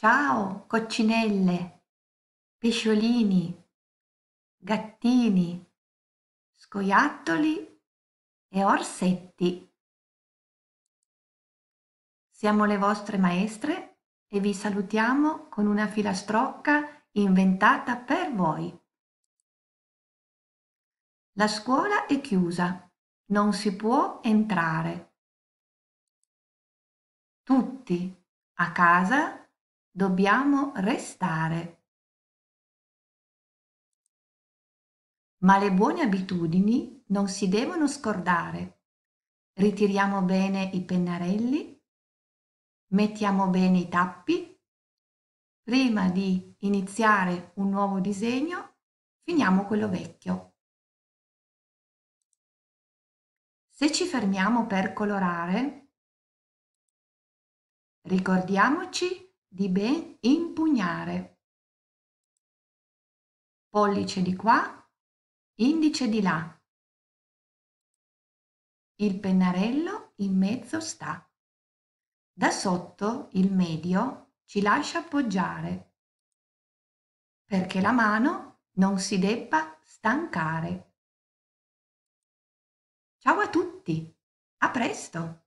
Ciao, coccinelle, pesciolini, gattini, scoiattoli e orsetti. Siamo le vostre maestre e vi salutiamo con una filastrocca inventata per voi. La scuola è chiusa, non si può entrare. Tutti a casa dobbiamo restare. Ma le buone abitudini non si devono scordare. Ritiriamo bene i pennarelli, mettiamo bene i tappi. Prima di iniziare un nuovo disegno, finiamo quello vecchio. Se ci fermiamo per colorare, ricordiamoci di ben impugnare. Pollice di qua, indice di là. Il pennarello in mezzo sta. Da sotto il medio ci lascia appoggiare, perché la mano non si debba stancare. Ciao a tutti, a presto!